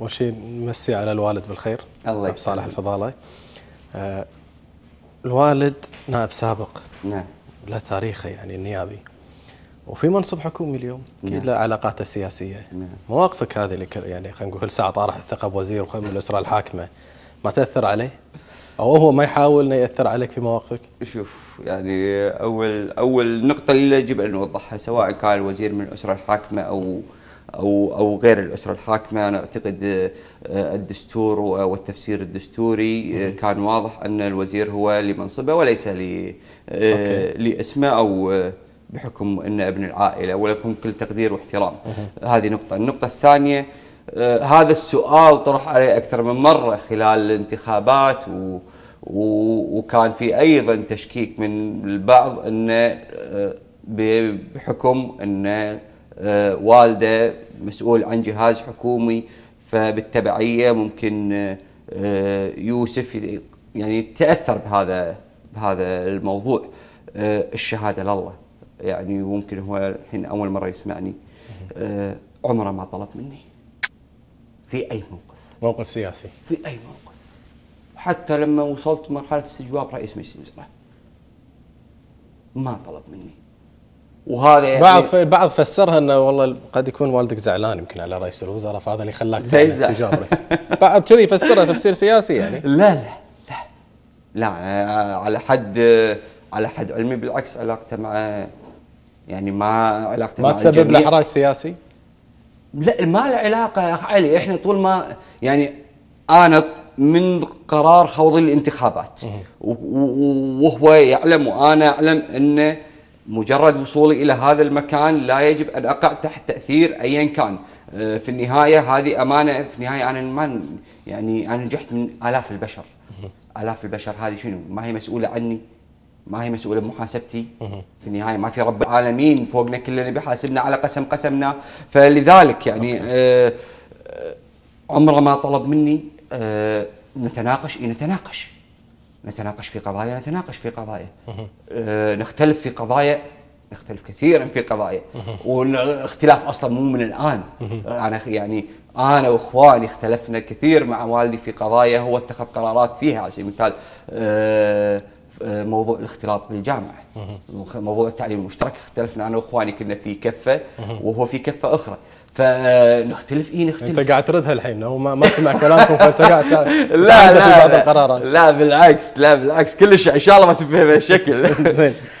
اول شيء نمسي على الوالد بالخير الله يسلمك صالح الفضاله آه، الوالد نائب سابق نعم له تاريخه يعني النيابي وفي منصب حكومي اليوم نعم. له علاقاته السياسيه نعم. مواقفك هذه اللي يعني خلينا نقول كل ساعه طارح الثقه بوزير وخير من الاسره الحاكمه ما تاثر عليه؟ او هو ما يحاول انه ياثر عليك في مواقفك؟ شوف يعني اول اول نقطه اللي يجب ان نوضحها سواء كان وزير من الاسره الحاكمه او او او غير الاسره الحاكمه انا اعتقد آه، الدستور والتفسير الدستوري آه، كان واضح ان الوزير هو لمنصبه وليس لي آه، لاسمه او بحكم انه ابن العائله ولكم كل تقدير واحترام هذه نقطه النقطه الثانيه هذا السؤال طرح عليه اكثر من مره خلال الانتخابات و وكان في ايضا تشكيك من البعض انه بحكم انه آه، والده مسؤول عن جهاز حكومي فبالتبعيه ممكن آه، آه، يوسف يعني تاثر بهذا بهذا الموضوع الشهاده لله يعني ممكن هو الحين اول مره يسمعني عمره ما طلب مني في اي موقف موقف سياسي في اي موقف حتى لما وصلت مرحله استجواب رئيس مجلس الوزراء ما طلب مني وهذا يعني بعض فسرها انه والله قد يكون والدك زعلان يمكن على رئيس الوزراء فهذا اللي خلاك تجامله بعض كذي يفسرها تفسير سياسي يعني لا لا لا لا آه، على حد آه، على حد علمي بالعكس علاقته مع آه، يعني ما علاقته ما مع تسبب له حراج سياسي؟ لا ما له علاقه يا اخ علي احنا طول ما يعني انا من قرار خوض الانتخابات وهو يعلم وانا اعلم انه مجرد وصولي الى هذا المكان لا يجب ان اقع تحت تاثير ايا كان آه، في النهايه هذه امانه في النهايه انا ما يعني انا نجحت من الاف البشر الاف البشر هذه شنو ما هي مسؤوله عني ما هي مسؤوله بمحاسبتي في النهايه ما في رب العالمين فوقنا كلنا بيحاسبنا على قسم قسمنا فلذلك يعني آه، عمره ما طلب مني آه، نتناقش اي نتناقش نتناقش في قضايا نتناقش في قضايا أه نختلف في قضايا نختلف كثيرا في قضايا والاختلاف اصلا مو من الان انا يعني انا واخواني اختلفنا كثير مع والدي في قضايا هو اتخذ قرارات فيها على سبيل المثال أه موضوع الاختلاط بالجامعه موضوع التعليم المشترك اختلفنا انا واخواني كنا في كفه وهو في كفه اخرى فنختلف اي نختلف انت قاعد تردها الحين وما ما, سمع كلامكم فانت قاعد لا لا بعض القرارات لا بالعكس لا بالعكس كلش ان شاء الله ما تفهم الشكل زين